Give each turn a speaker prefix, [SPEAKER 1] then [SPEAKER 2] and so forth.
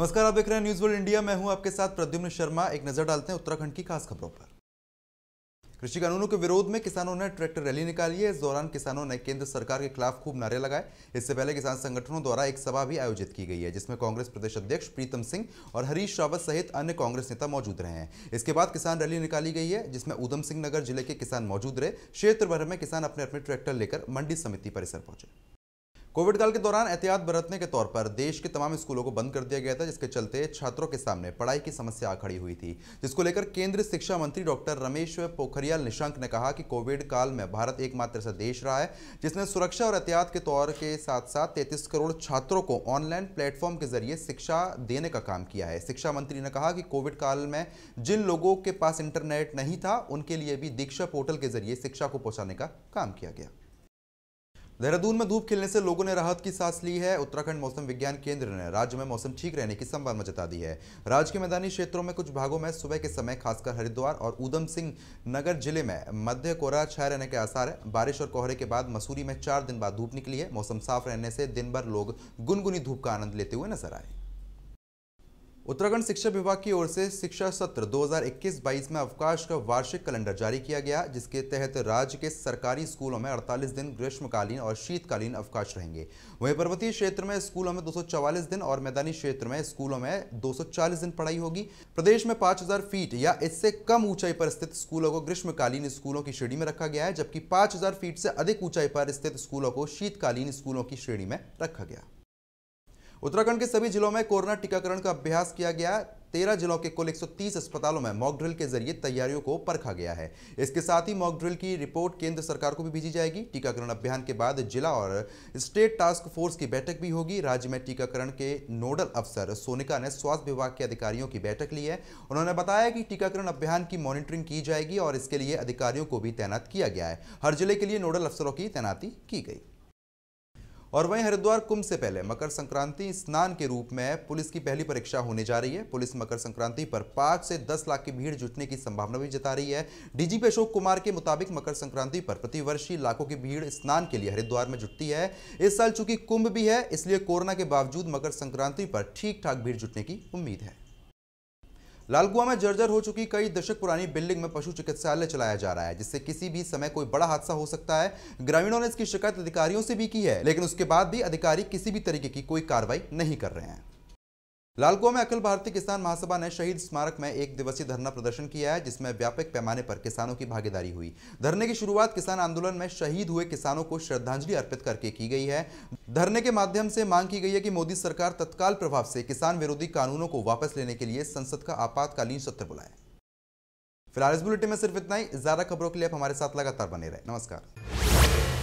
[SPEAKER 1] नमस्कार आप देख रहे हैं न्यूज वर्ल्ड इंडिया मैं हूं आपके साथ प्रद्युम्न शर्मा एक नजर डालते हैं उत्तराखंड की खास खबरों पर कृषि कानूनों के विरोध में किसानों ने ट्रैक्टर रैली निकाली है इस दौरान किसानों ने केंद्र सरकार के खिलाफ खूब नारे लगाए इससे पहले किसान संगठनों द्वारा एक सभा भी आयोजित की गई है जिसमें कांग्रेस प्रदेश अध्यक्ष प्रीतम सिंह और हरीश रावत सहित अन्य कांग्रेस नेता मौजूद रहे हैं इसके बाद किसान रैली निकाली गई है जिसमें ऊधम सिंह नगर जिले के किसान मौजूद रहे क्षेत्र भर में किसान अपने अपने ट्रैक्टर लेकर मंडी समिति परिसर पहुंचे कोविड काल के दौरान एहतियात बरतने के तौर पर देश के तमाम स्कूलों को बंद कर दिया गया था जिसके चलते छात्रों के सामने पढ़ाई की समस्या खड़ी हुई थी जिसको लेकर केंद्रीय शिक्षा मंत्री डॉक्टर रमेश पोखरियाल निशंक ने कहा कि कोविड काल में भारत एकमात्र ऐसा देश रहा है जिसने सुरक्षा और एहतियात के तौर के साथ साथ तैंतीस करोड़ छात्रों को ऑनलाइन प्लेटफॉर्म के जरिए शिक्षा देने का काम किया है शिक्षा मंत्री ने कहा कि कोविड काल में जिन लोगों के पास इंटरनेट नहीं था उनके लिए भी दीक्षा पोर्टल के जरिए शिक्षा को पहुंचाने का काम किया गया देहरादून में धूप खिलने से लोगों ने राहत की सांस ली है उत्तराखंड मौसम विज्ञान केंद्र ने राज्य में मौसम ठीक रहने की संभावना जता दी है राज्य के मैदानी क्षेत्रों में कुछ भागों में सुबह के समय खासकर हरिद्वार और ऊधम सिंह नगर जिले में मध्य कोहरा छाये रहने के आसार है बारिश और कोहरे के बाद मसूरी में चार दिन बाद धूप निकली है मौसम साफ रहने से दिन भर लोग गुनगुनी धूप का आनंद लेते हुए नजर आए उत्तराखंड शिक्षा विभाग की ओर से शिक्षा सत्र 2021-22 में अवकाश का वार्षिक कैलेंडर जारी किया गया जिसके तहत राज्य के सरकारी स्कूलों में 48 दिन ग्रीष्मकालीन और शीतकालीन अवकाश रहेंगे वहीं पर्वतीय क्षेत्र में स्कूलों में 244 दिन और मैदानी क्षेत्र में स्कूलों में 240 दिन पढ़ाई होगी प्रदेश में पांच फीट या इससे कम ऊंचाई पर स्थित स्कूलों को ग्रीष्मकालीन स्कूलों की श्रेणी में रखा गया है जबकि पांच फीट से अधिक ऊंचाई पर स्थित स्कूलों को शीतकालीन स्कूलों की श्रेणी में रखा गया उत्तराखंड के सभी जिलों में कोरोना टीकाकरण का अभ्यास किया गया तेरह जिलों के कुल 130 अस्पतालों में मॉक ड्रिल के जरिए तैयारियों को परखा गया है इसके साथ ही मॉक ड्रिल की रिपोर्ट केंद्र सरकार को भी भेजी जाएगी टीकाकरण अभियान के बाद जिला और स्टेट टास्क फोर्स की बैठक भी होगी राज्य में टीकाकरण के नोडल अफसर सोनिका ने स्वास्थ्य विभाग के अधिकारियों की बैठक ली है उन्होंने बताया कि टीकाकरण अभियान की मॉनिटरिंग की जाएगी और इसके लिए अधिकारियों को भी तैनात किया गया है हर जिले के लिए नोडल अफसरों की तैनाती की गई और वहीं हरिद्वार कुंभ से पहले मकर संक्रांति स्नान के रूप में पुलिस की पहली परीक्षा होने जा रही है पुलिस मकर संक्रांति पर पाँच से दस लाख की भीड़ जुटने की संभावना भी जता रही है डीजीपी अशोक कुमार के मुताबिक मकर संक्रांति पर प्रतिवर्षी लाखों की भीड़ स्नान के लिए हरिद्वार में जुटती है इस साल चूंकि कुंभ भी है इसलिए कोरोना के बावजूद मकर संक्रांति पर ठीक ठाक भीड़ जुटने की उम्मीद है लालकुआ में जर्जर हो चुकी कई दशक पुरानी बिल्डिंग में पशु चिकित्सालय चलाया जा रहा है जिससे किसी भी समय कोई बड़ा हादसा हो सकता है ग्रामीणों ने इसकी शिकायत अधिकारियों से भी की है लेकिन उसके बाद भी अधिकारी किसी भी तरीके की कोई कार्रवाई नहीं कर रहे हैं लालकुआ में अखिल भारतीय किसान महासभा ने शहीद स्मारक में एक दिवसीय धरना प्रदर्शन किया है जिसमें व्यापक पैमाने पर किसानों की भागीदारी हुई धरने की शुरुआत किसान आंदोलन में शहीद हुए किसानों को श्रद्धांजलि अर्पित करके की गई है धरने के माध्यम से मांग की गई है कि मोदी सरकार तत्काल प्रभाव से किसान विरोधी कानूनों को वापस लेने के लिए संसद का आपातकालीन सत्र बुलाए फिलहाल इस बुलेटिन में सिर्फ इतना ही ज्यादा खबरों के लिए आप हमारे साथ लगातार बने रहे नमस्कार